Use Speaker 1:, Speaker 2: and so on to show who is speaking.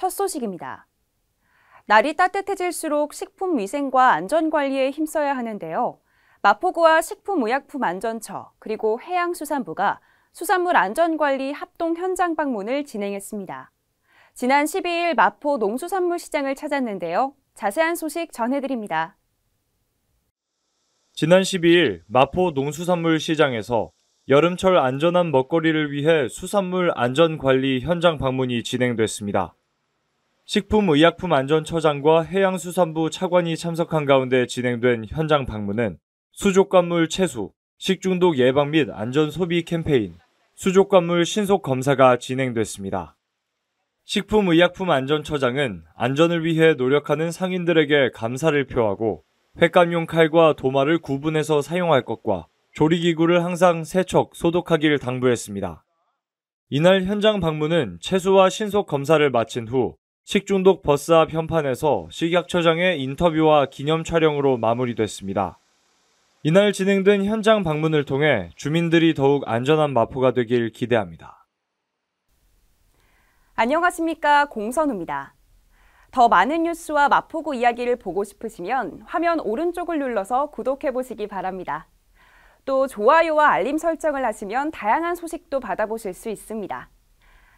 Speaker 1: 첫 소식입니다. 날이 따뜻해질수록 식품 위생과 안전 관리에 힘써야 하는데요. 마포구와 식품의약품안전처 그리고 해양수산부가 수산물 안전관리 합동 현장 방문을 진행했습니다. 지난 12일 마포 농수산물 시장을 찾았는데요. 자세한 소식 전해드립니다.
Speaker 2: 지난 12일 마포 농수산물 시장에서 여름철 안전한 먹거리를 위해 수산물 안전관리 현장 방문이 진행됐습니다. 식품의약품안전처장과 해양수산부 차관이 참석한 가운데 진행된 현장 방문은 수족관물 채수, 식중독 예방 및 안전 소비 캠페인, 수족관물 신속 검사가 진행됐습니다. 식품의약품안전처장은 안전을 위해 노력하는 상인들에게 감사를 표하고 횟감용 칼과 도마를 구분해서 사용할 것과 조리기구를 항상 세척, 소독하기를 당부했습니다. 이날 현장 방문은 채수와 신속 검사를 마친 후 식중독 버스 앞 현판에서 식약처장의 인터뷰와 기념 촬영으로 마무리됐습니다. 이날 진행된 현장 방문을 통해 주민들이 더욱 안전한 마포가 되길 기대합니다.
Speaker 1: 안녕하십니까 공선우입니다. 더 많은 뉴스와 마포구 이야기를 보고 싶으시면 화면 오른쪽을 눌러서 구독해 보시기 바랍니다. 또 좋아요와 알림 설정을 하시면 다양한 소식도 받아보실 수 있습니다.